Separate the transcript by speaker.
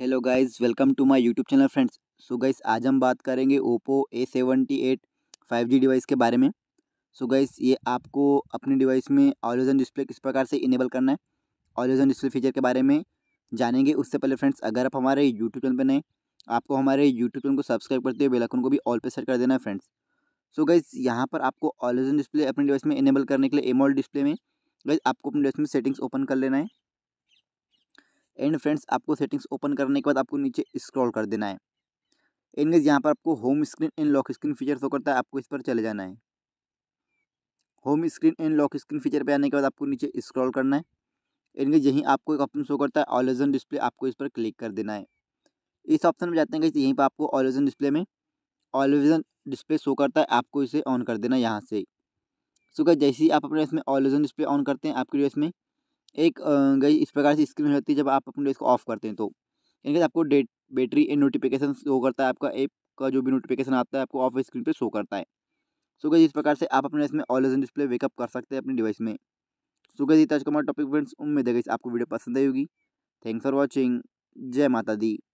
Speaker 1: hello guys welcome to my YouTube channel friends so guys आज हम बात करेंगे Oppo A seventy eight five G device के बारे में सो so गाइस ये आपको अपने डिवाइस में ऑलिजन डिस्प्ले किस प्रकार से इनेबल करना है ऑलिजन डिस्प्ले फीचर के बारे में जानेंगे उससे पहले फ्रेंड्स अगर आप हमारे यूट्यूब चैनल पर नए आपको हमारे यूट्यूब चैनल को सब्सक्राइब करते हुए बेलाइकन को भी ऑल पे सेट कर देना है फ्रेंड्स सो गाइज़ यहाँ पर आपको ऑलिजन डिस्प्ले अपने डिवाइस में इनेबल करने के लिए एमोल डिस्प्ले में गाइज आपको अपने डिवाइस में सेटिंग्स ओपन कर लेना है एंड फ्रेंड्स आपको सेटिंग्स ओपन करने के बाद आपको नीचे स्क्रॉल कर देना है एंड गज यहाँ पर आपको home screen and lock screen feature show करता है आपको इस पर चले जाना है home screen and lock screen feature पर आने के बाद आपको नीचे स्क्रॉल करना है एंड गज यहीं आपको एक ऑप्शन शो करता है ऑलिजन डिस्प्ले आपको इस पर क्लिक कर देना है इस ऑप्शन में जाते हैं गई यहीं पर आपको ऑलिजन डिस्प्ले में ऑलिजन डिस्प्ले शो करता है आपको इसे ऑन कर देना है यहाँ से सो क्या जैसे ही आप अपने इसमें ऑलिजन डिस्प्ले ऑन करते हैं आपके लिए इसमें एक गई इस प्रकार से स्क्रीन हो जाती है जब आप अपने इसको ऑफ करते हैं तो यानी आपको date battery and notification show करता है आपका ऐप का जो भी नोटिफिकेशन आता है आपको ऑफ स्क्रीन पर शो करता है सो गई इस प्रकार से आप अपने इसमें ऑल एजन डिस्प्ले वेकअप कर सकते हैं अपने डिवाइस में सो गई आज हमारा टॉपिक फ्रेंड्स उम्मीद है गई आपको वीडियो पसंद आई होगी थैंक्स फॉर वॉचिंग जय माता दी